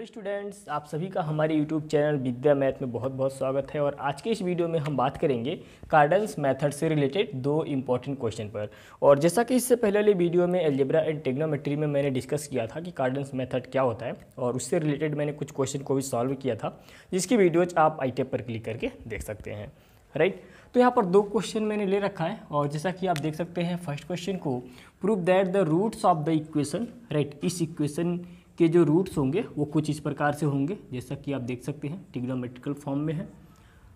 Hello students आप सभी का हमारे यूट्यूब चैनल विद्या मैथ में बहुत बहुत स्वागत है और आज के इस वीडियो में हम बात करेंगे कार्डन्स मेथड से रिलेटेड दो इंपॉर्टेंट क्वेश्चन पर और जैसा कि इससे पहले वाली वीडियो में एल्जेब्रा एंड टेग्नोमेट्री में मैंने डिस्कस किया था कि कार्डन्स मैथड क्या होता है और उससे रिलेटेड मैंने कुछ क्वेश्चन को भी सॉल्व किया था जिसकी वीडियोज आप आई टेप e पर क्लिक करके देख सकते हैं राइट right? तो यहाँ पर दो क्वेश्चन मैंने ले रखा है और जैसा कि आप देख सकते हैं फर्स्ट क्वेश्चन को prove that the roots of the equation right इस इक्वेशन के जो रूट्स होंगे वो कुछ इस प्रकार से होंगे जैसा कि आप देख सकते हैं टिग्नोमेट्रिकल फॉर्म में है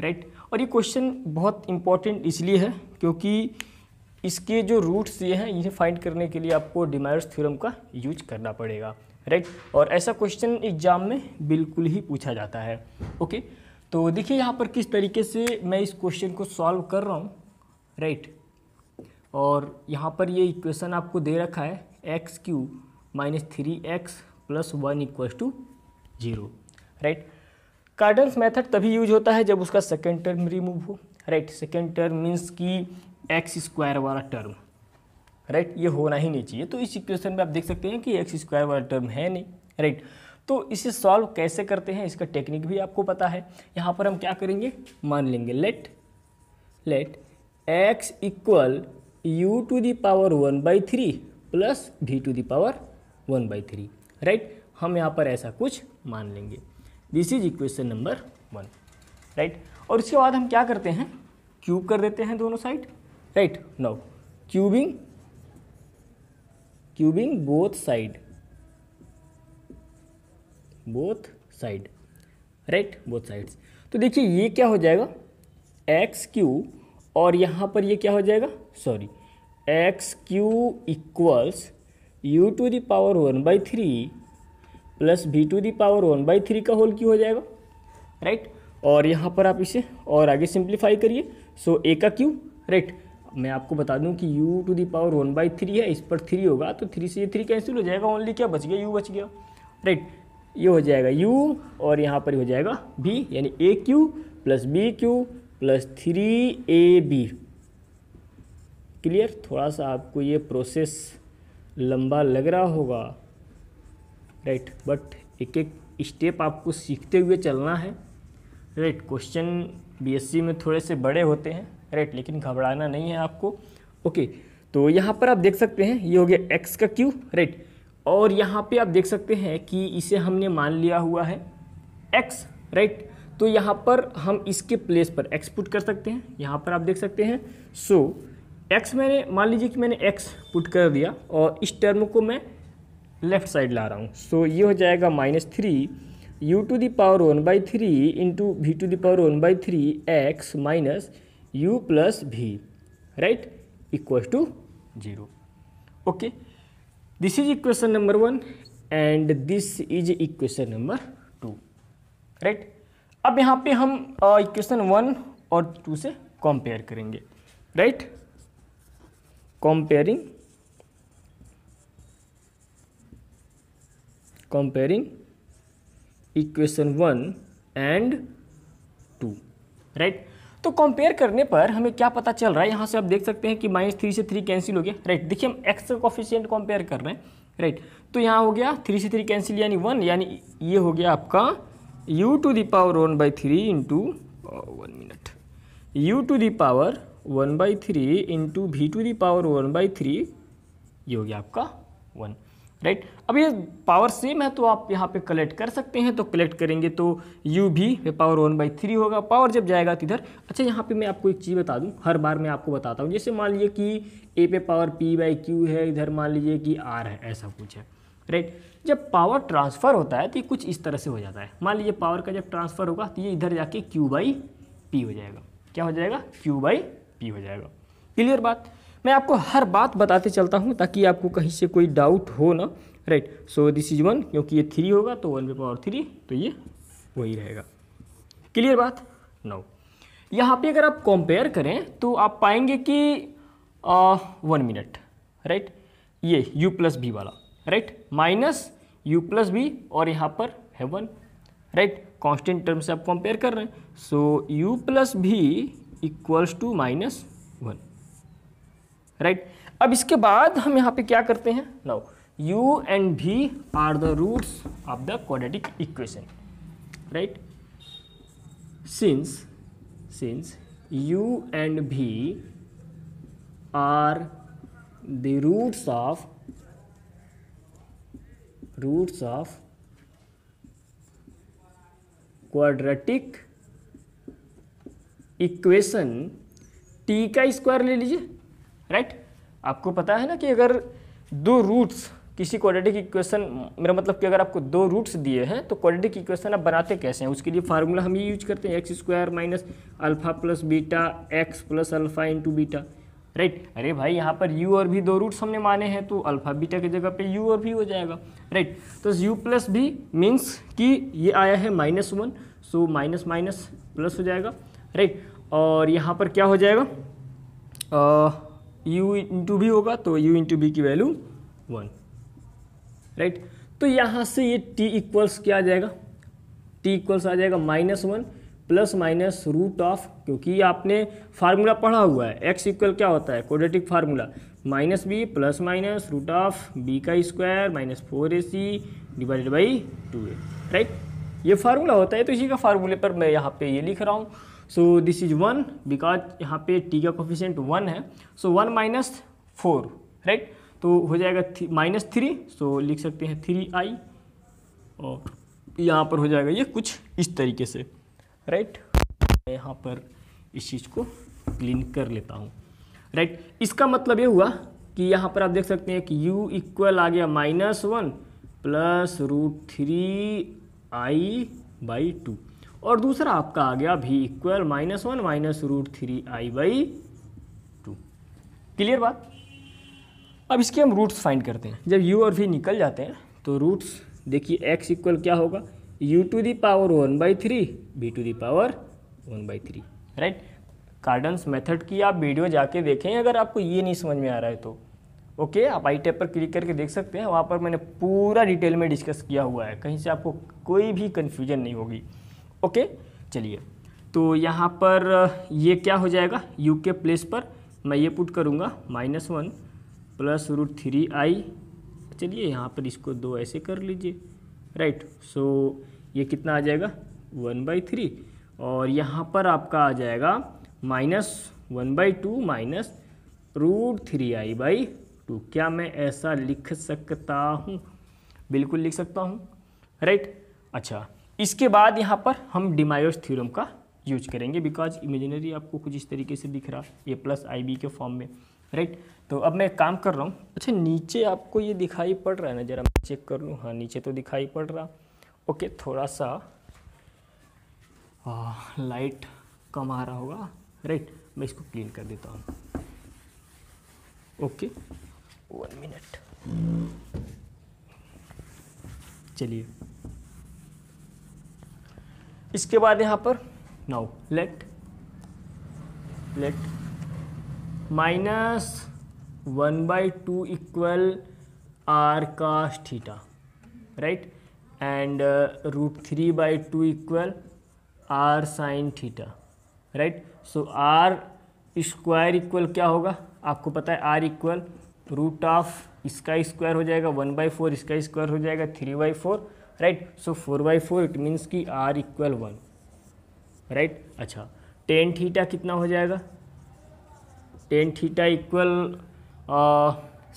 राइट right? और ये क्वेश्चन बहुत इंपॉर्टेंट इसलिए है क्योंकि इसके जो रूट्स ये हैं इन्हें फाइंड करने के लिए आपको डिमायर्स थ्योरम का यूज करना पड़ेगा राइट right? और ऐसा क्वेश्चन एग्जाम में बिल्कुल ही पूछा जाता है ओके okay? तो देखिए यहाँ पर किस तरीके से मैं इस क्वेश्चन को सॉल्व कर रहा हूँ राइट right? और यहाँ पर ये इक्वेशन आपको दे रखा है x cube minus three x plus one equals to zero right Cardan's method तभी यूज होता है जब उसका सेकेंड टर्म रिमूव हो राइट सेकेंड टर्म मीन्स कि एक्स स्क्वायर वाला टर्म राइट ये होना ही नहीं चाहिए तो इस इक्वेशन में आप देख सकते हैं कि एक्स स्क्वायर वाला टर्म है नहीं राइट तो इसे सॉल्व कैसे करते हैं इसका टेक्निक भी आपको पता है यहाँ पर हम क्या करेंगे मान लेंगे let let x equal u to the power one by three plus v to the power one by three right हम यहाँ पर ऐसा कुछ मान लेंगे this is equation number one right और इसके बाद हम क्या करते हैं क्यूब कर देते हैं दोनों side right now cubing cubing both side both side right both sides तो देखिए ये क्या हो जाएगा एक्स क्यू और यहाँ पर ये क्या हो जाएगा sorry x cube equals u to the power one by three plus v to the power one by three का होल क्यू हो जाएगा राइट और यहाँ पर आप इसे और आगे सिंप्लीफाई करिए सो ए का क्यू राइट मैं आपको बता दूं कि u to the power one by three है इस पर थ्री होगा तो थ्री से ये थ्री कैंसिल हो जाएगा ओनली क्या बच गया u बच गया राइट ये हो जाएगा u और यहाँ पर हो जाएगा b यानी a cube plus b cube plus three a b clear थोड़ा सा आपको ये प्रोसेस लंबा लग रहा होगा राइट बट एक एक स्टेप आपको सीखते हुए चलना है राइट क्वेश्चन बीएससी में थोड़े से बड़े होते हैं राइट लेकिन घबराना नहीं है आपको ओके तो यहाँ पर आप देख सकते हैं ये हो गया एक्स का क्यू राइट और यहाँ पे आप देख सकते हैं कि इसे हमने मान लिया हुआ है एक्स राइट तो यहाँ पर हम इसके प्लेस पर एक्स पुट कर सकते हैं यहाँ पर आप देख सकते हैं सो so, एक्स मैंने मान लीजिए कि मैंने एक्स पुट कर दिया और इस टर्म को मैं लेफ्ट साइड ला रहा हूँ सो so, ये हो जाएगा minus three u to the power one by three into v to the power one by three x minus u plus v right equal to zero okay this is equation number one and this is equation number two right अब यहाँ पे हम equation uh, one और two से compare करेंगे right right? comparing comparing equation one and two right तो compare करने पर हमें क्या पता चल रहा है यहां से आप देख सकते हैं कि माइनस थ्री से थ्री कैंसिल हो गया राइट right. देखिए हम एक्स का कॉफिशियंट कंपेयर कर रहे हैं राइट right. तो यहां हो गया थ्री से थ्री कैंसिल यानी वन यानी ये हो गया आपका u to the power one by three into one minute u to the power one by three into v to the power one by three ये हो गया आपका वन राइट अब ये पावर सेम है तो आप यहाँ पे कलेक्ट कर सकते हैं तो कलेक्ट करेंगे तो यू भी पावर वन बाई थ्री होगा पावर जब जाएगा तो इधर अच्छा यहाँ पे मैं आपको एक चीज़ बता दूँ हर बार मैं आपको बताता हूँ जैसे मान लीजिए कि ए पे पावर पी बाई क्यू है इधर मान लीजिए कि आर है ऐसा कुछ है राइट जब पावर ट्रांसफ़र होता है तो ये कुछ इस तरह से हो जाता है मान लीजिए पावर का जब ट्रांसफ़र होगा तो ये इधर जाके क्यू बाई पी हो जाएगा क्या हो जाएगा क्यू बाई पी हो जाएगा क्लियर बात मैं आपको हर बात बताते चलता हूँ ताकि आपको कहीं से कोई डाउट हो ना right so this is one क्योंकि ये थ्री होगा तो वन पे पावर थ्री तो ये वही रहेगा क्लियर बात नौ यहाँ पे अगर आप कंपेयर करें तो आप पाएंगे कि आ, वन मिनट राइट ये यू प्लस बी वाला right minus u plus b और यहाँ पर है वन राइट कांस्टेंट टर्म से आप कंपेयर कर रहे हैं so u plus v equals to minus one right अब इसके बाद हम यहाँ पे क्या करते हैं now u and v are the roots of the quadratic equation right since since u and v are the roots of roots of quadratic equation t का स्क्वायर ले लीजिए राइट आपको पता है ना कि अगर दो रूट्स किसी क्वाड्रेटिक इक्वेशन मेरा मतलब कि अगर आपको दो रूट्स दिए हैं तो क्वाड्रेटिक इक्वेशन आप बनाते कैसे हैं उसके लिए फार्मूला हम ये यूज करते हैं x square minus alpha plus beta x plus alpha into beta right अरे भाई यहाँ पर यू और भी दो रूट्स हमने माने हैं तो अल्फा बीटा की जगह पे यू और भी हो जाएगा राइट तो यू प्लस भी मीन्स कि ये आया है minus one so minus minus plus हो जाएगा राइट और यहाँ पर क्या हो जाएगा यू इंटू बी होगा तो यू इंटू बी की वैल्यू वन राइट तो यहाँ से ये टी इक्वल्स क्या आ जाएगा टी इक्वल्स आ जाएगा minus one plus minus root of क्योंकि आपने फार्मूला पढ़ा हुआ है एक्स इक्वल क्या होता है quadratic formula minus b plus minus root of b का square minus four a c divided by two a right ये फार्मूला होता है तो इसी का फार्मूले पर मैं यहाँ पे ये लिख रहा हूँ so this is one because यहाँ पे टी का कोफिशेंट वन है so one minus four right तो हो जाएगा माइनस थ्री सो लिख सकते हैं थ्री आई और यहाँ पर हो जाएगा ये कुछ इस तरीके से राइट right? यहाँ पर इस चीज़ को क्लीन कर लेता हूँ राइट इसका मतलब ये हुआ कि यहाँ पर आप देख सकते हैं कि u इक्वल आ गया minus one plus root three i by two और दूसरा आपका आ गया v equal minus one minus root three i by two clear बात अब इसके हम रूट्स फाइंड करते हैं जब यू और वी निकल जाते हैं तो रूट्स देखिए एक्स इक्वल क्या होगा u to the power one by three b to the power one by three right Cardan's method की आप वीडियो जाके देखें अगर आपको ये नहीं समझ में आ रहा है तो ओके आप आई टैप पर क्लिक करके देख सकते हैं वहाँ पर मैंने पूरा डिटेल में डिस्कस किया हुआ है कहीं से आपको कोई भी कन्फ्यूजन नहीं होगी ओके चलिए तो यहाँ पर ये क्या हो जाएगा यू के प्लेस पर मैं ये पुट करूँगा minus one plus root three i चलिए यहाँ पर इसको दो ऐसे कर लीजिए राइट सो ये कितना आ जाएगा वन बाई थ्री और यहाँ पर आपका आ जाएगा minus one by two minus root three i by two क्या मैं ऐसा लिख सकता हूँ बिल्कुल लिख सकता हूँ राइट अच्छा इसके बाद यहाँ पर हम डिमायोस थ्योरम का यूज करेंगे बिकॉज इमेजिनरी आपको कुछ इस तरीके से दिख रहा है ए प्लस आई बी के फॉर्म में राइट तो अब मैं काम कर रहा हूँ अच्छा नीचे आपको ये दिखाई पड़ रहा है ना ज़रा मैं चेक कर लूँ हाँ नीचे तो दिखाई पड़ रहा ओके थोड़ा सा आ, लाइट कम आ रहा होगा राइट मैं इसको क्लीन कर देता हूँ ओके वन मिनट चलिए इसके बाद यहाँ पर now let let minus one by two equal r का theta right and root three by two equal r sine theta right so r square equal क्या होगा आपको पता है आर इक्वल रूट ऑफ इसका स्क्वायर हो जाएगा वन बाई फोर इसका स्क्वायर हो जाएगा three by four right so four by four it means कि आर इक्वल वन राइट अच्छा टेन थीटा कितना हो जाएगा tan theta equal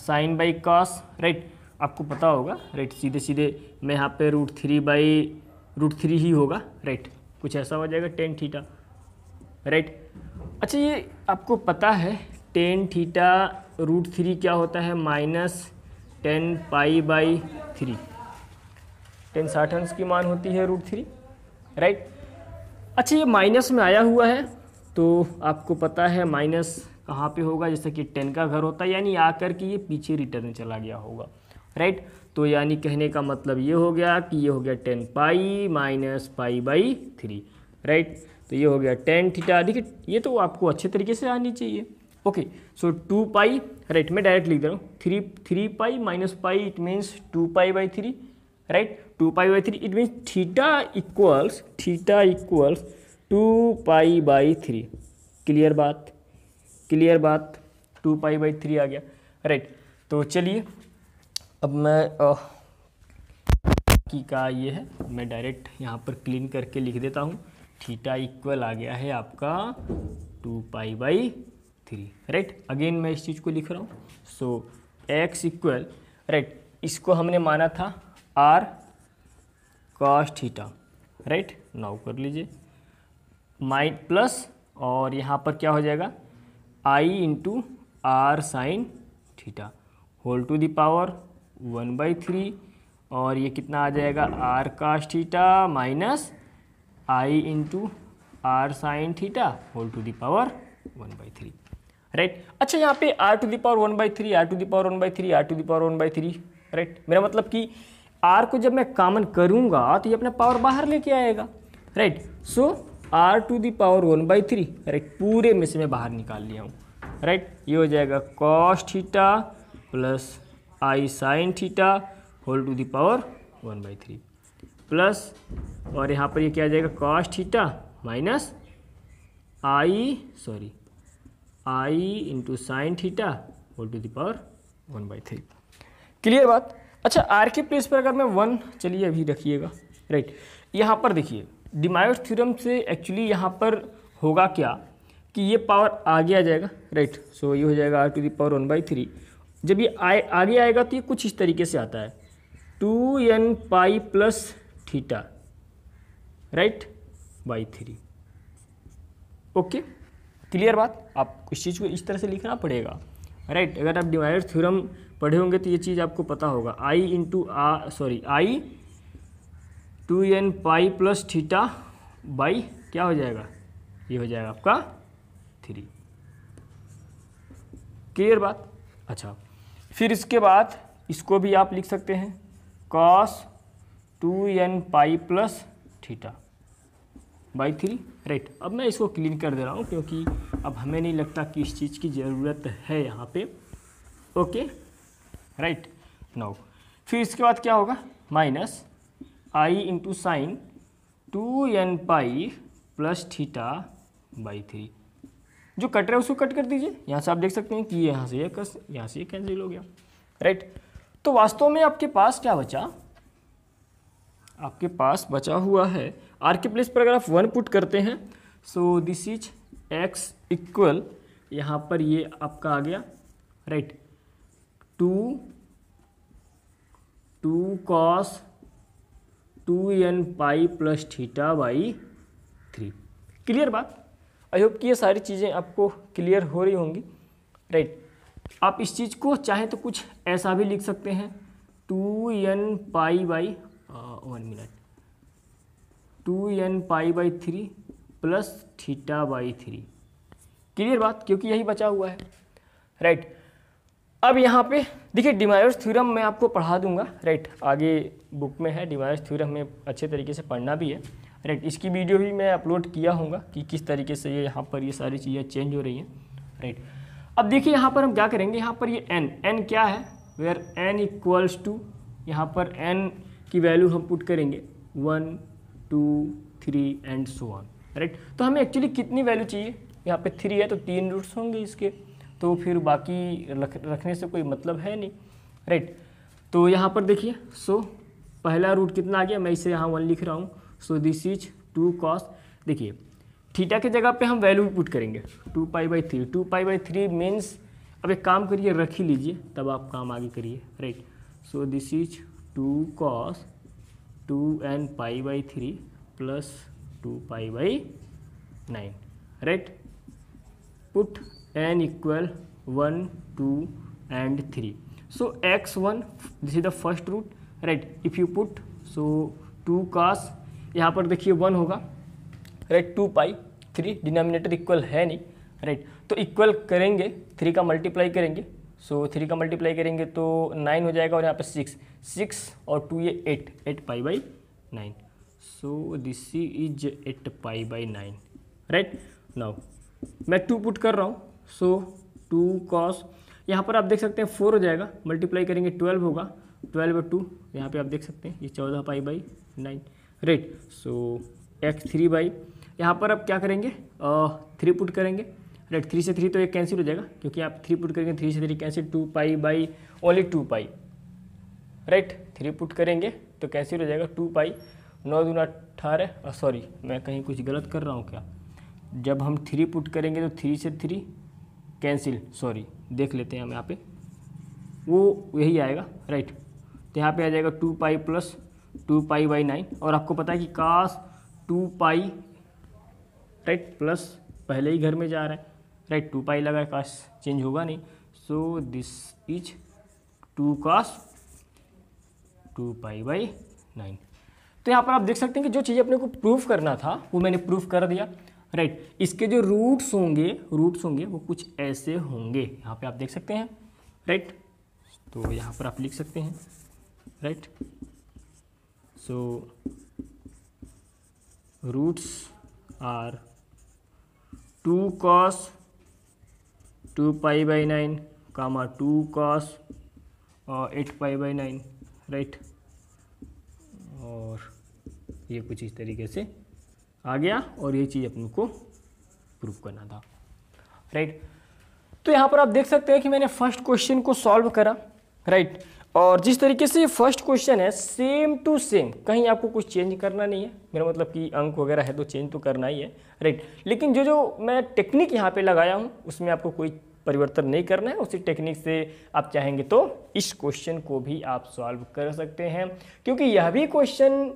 sine by cos right आपको पता होगा राइट सीधे सीधे मैं यहाँ पे root three by root three ही होगा राइट कुछ ऐसा हो जाएगा टेन थीटा राइट अच्छा ये आपको पता है टेन थीटा रूट थ्री क्या होता है minus tan pi by three tan साठ अंश की मान होती है रूट थ्री राइट अच्छा ये माइनस में आया हुआ है तो आपको पता है माइनस कहाँ पे होगा जैसे कि टेन का घर होता है यानी आकर के ये पीछे रिटर्न चला गया होगा राइट तो यानी कहने का मतलब ये हो गया कि ये हो गया tan pi minus pi by three right तो ये हो गया टेन थीटा देखिए ये तो आपको अच्छे तरीके से आनी चाहिए okay so two pi right मैं डायरेक्ट लिख दे रहा हूँ three three pi minus pi it means two pi by three right two pi by three it means theta equals theta equals two pi by three clear बात clear बात two pi by three आ गया right right. तो चलिए अब मैं की का ये है मैं डायरेक्ट यहाँ पर क्लीन करके लिख देता हूँ थीटा इक्वल आ गया है आपका two pi by three right again मैं इस चीज़ को लिख रहा हूँ सो एक्स इक्वल राइट इसको हमने माना था r cos theta right now कर लीजिए माइन प्लस और यहाँ पर क्या हो जाएगा i into r sine theta whole to the power one by three और ये कितना आ जाएगा r cos theta minus i into r sine theta whole to the power one by three right अच्छा यहाँ पे r to the power one by three r to the power one by three r to the power one by three right मेरा मतलब कि are को जब मैं common करूंगा तो ये अपना पावर बाहर लेके आएगा right so r to the power one by three right पूरे में से मैं बाहर निकाल लिया हूँ राइट ये हो जाएगा cos theta plus i sine theta whole to the power one by three plus और यहाँ पर ये क्या आ जाएगा cos theta minus i sorry i into sine theta whole to the power one by three clear बात अच्छा are के प्लेस पर अगर मैं वन चलिए अभी रखिएगा राइट यहाँ पर देखिए डिमायोस थ्योरम से एक्चुअली यहाँ पर होगा क्या कि ये पावर आगे आ जाएगा राइट सो ये हो जाएगा r to the power one by three जब ये आए आगे आएगा तो ये कुछ इस तरीके से आता है two n pi plus theta right by three okay clear बात आप इस चीज़ को इस तरह से लिखना पड़ेगा राइट अगर आप डिवाइड थ्योरम पढ़े होंगे तो ये चीज़ आपको पता होगा आई इंटू आ sorry i two n pi plus theta by क्या हो जाएगा ये हो जाएगा आपका थ्री क्लियर बात अच्छा फिर इसके बाद इसको भी आप लिख सकते हैं cos two n pi plus theta by three right अब मैं इसको क्लीन कर दे रहा हूँ क्योंकि अब हमें नहीं लगता कि इस चीज़ की ज़रूरत है यहाँ पे ओके राइट नौ फिर इसके बाद क्या होगा minus i into sine two n pi plus theta by three जो कट रहा है उसको कट कर दीजिए यहाँ से आप देख सकते हैं कि यहाँ से ये कस यहाँ से ये कैंसिल हो गया राइट तो वास्तव में आपके पास क्या बचा आपके पास बचा हुआ है आर के प्लेस पर अगर आप वन पुट करते हैं so this is x equal यहाँ पर ये आपका आ गया right two two cos two n pi plus theta by three clear बात आई होप कि ये सारी चीज़ें आपको क्लियर हो रही होंगी राइट right. आप इस चीज़ को चाहे तो कुछ ऐसा भी लिख सकते हैं two n pi by one minute two n pi by three plus theta by three clear बात क्योंकि यही बचा हुआ है राइट right. अब यहाँ पे देखिए डिमायर्स थ्योरम मैं आपको पढ़ा दूंगा राइट आगे बुक में है डिमायर्स थ्योरम में अच्छे तरीके से पढ़ना भी है राइट इसकी वीडियो भी मैं अपलोड किया होगा कि किस तरीके से ये यहाँ पर ये सारी चीज़ें चेंज हो रही हैं राइट अब देखिए यहाँ पर हम क्या करेंगे यहाँ पर ये एन एन क्या है वेयर एन इक्वल्स टू यहाँ पर एन की वैल्यू हम पुट करेंगे one two three and so on right तो हमें एक्चुअली कितनी वैल्यू चाहिए यहाँ पे थ्री है तो तीन रूट्स होंगे इसके तो फिर बाकी रख रखने से कोई मतलब है नहीं राइट तो यहाँ पर देखिए सो पहला रूट कितना आ गया मैं इसे यहाँ वन लिख रहा हूँ so this is two cos देखिए थीटा के जगह पे हम वैल्यू भी पुट करेंगे two pi by three two pi by three means अब एक काम करिए रख ही लीजिए तब आप काम आगे करिए right so this is two cos two n pi by three plus two pi by nine right put n equal 1 2 and 3 so x1 this is the first root right if you put so 2 cos यहाँ पर देखिए one होगा right two pi three denominator equal है नहीं right right. तो equal करेंगे three का multiply करेंगे सो so, थ्री का मल्टीप्लाई करेंगे तो नाइन हो जाएगा और यहाँ पर सिक्स सिक्स और टू ये eight eight pi by nine so this is eight pi by nine right now मैं टू पुट कर रहा हूँ सो टू कॉस यहाँ पर आप देख सकते हैं फोर हो जाएगा मल्टीप्लाई करेंगे ट्वेल्व होगा ट्वेल्व टू यहाँ पे आप देख सकते हैं ये चौदह pi by nine right so x three by यहाँ पर आप क्या करेंगे थ्री पुट करेंगे राइट थ्री से थ्री तो एक कैंसिल हो जाएगा क्योंकि आप थ्री पुट करेंगे थ्री से three cancel two pi by only two pi right three put करेंगे तो कैंसिल हो जाएगा टू पाई नौ दूना अठारह सॉरी मैं कहीं कुछ गलत कर रहा हूँ क्या जब हम थ्री पुट करेंगे तो थ्री से थ्री कैंसिल सॉरी देख लेते हैं हम यहाँ पे वो यही आएगा राइट तो यहाँ पे आ जाएगा two pi plus two pi by nine और आपको पता है कि cos two pi right plus पहले ही घर में जा रहा है राइट टू पाई लगा है कास चेंज होगा नहीं so this is two cos two pi by nine तो यहाँ पर आप देख सकते हैं कि जो चीज़ अपने को प्रूफ करना था वो मैंने प्रूफ कर दिया राइट right. इसके जो रूट्स होंगे रूट्स होंगे वो कुछ ऐसे होंगे यहाँ पे आप देख सकते हैं राइट right? तो यहाँ पर आप लिख सकते हैं right so roots are two cos two pi by nine comma two cos eight pi by nine right और ये कुछ इस तरीके से आ गया और ये चीज़ अपन को प्रूव करना था राइट तो यहाँ पर आप देख सकते हैं कि मैंने फर्स्ट क्वेश्चन को सॉल्व करा राइट और जिस तरीके से फर्स्ट क्वेश्चन है सेम टू सेम कहीं आपको कुछ चेंज करना नहीं है मेरा मतलब कि अंक वगैरह है तो चेंज तो करना ही है राइट लेकिन जो जो मैं टेक्निक यहाँ पे लगाया हूँ उसमें आपको कोई परिवर्तन नहीं करना है उसी टेक्निक से आप चाहेंगे तो इस क्वेश्चन को भी आप सॉल्व कर सकते हैं क्योंकि यह भी क्वेश्चन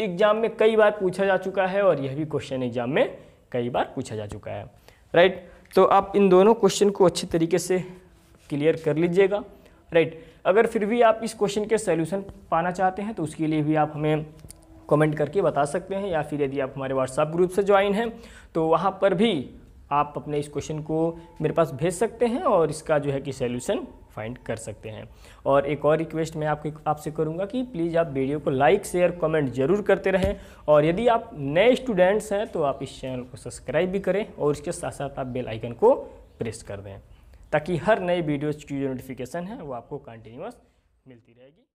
एग्जाम में कई बार पूछा जा चुका है और यह भी क्वेश्चन एग्जाम में कई बार पूछा जा चुका है राइट तो आप इन दोनों क्वेश्चन को अच्छे तरीके से क्लियर कर लीजिएगा राइट अगर फिर भी आप इस क्वेश्चन के सोल्यूशन पाना चाहते हैं तो उसके लिए भी आप हमें कमेंट करके बता सकते हैं या फिर यदि आप हमारे व्हाट्सएप ग्रुप से ज्वाइन हैं तो वहाँ पर भी आप अपने इस क्वेश्चन को मेरे पास भेज सकते हैं और इसका जो है कि सोल्यूशन फाइंड कर सकते हैं और एक और रिक्वेस्ट मैं आपके आपसे करूंगा कि प्लीज़ आप वीडियो को लाइक शेयर कमेंट जरूर करते रहें और यदि आप नए स्टूडेंट्स हैं तो आप इस चैनल को सब्सक्राइब भी करें और इसके साथ साथ आप बेल आइकन को प्रेस कर दें ताकि हर नए वीडियो की जो नोटिफिकेशन है वो आपको कंटिन्यूस मिलती रहेगी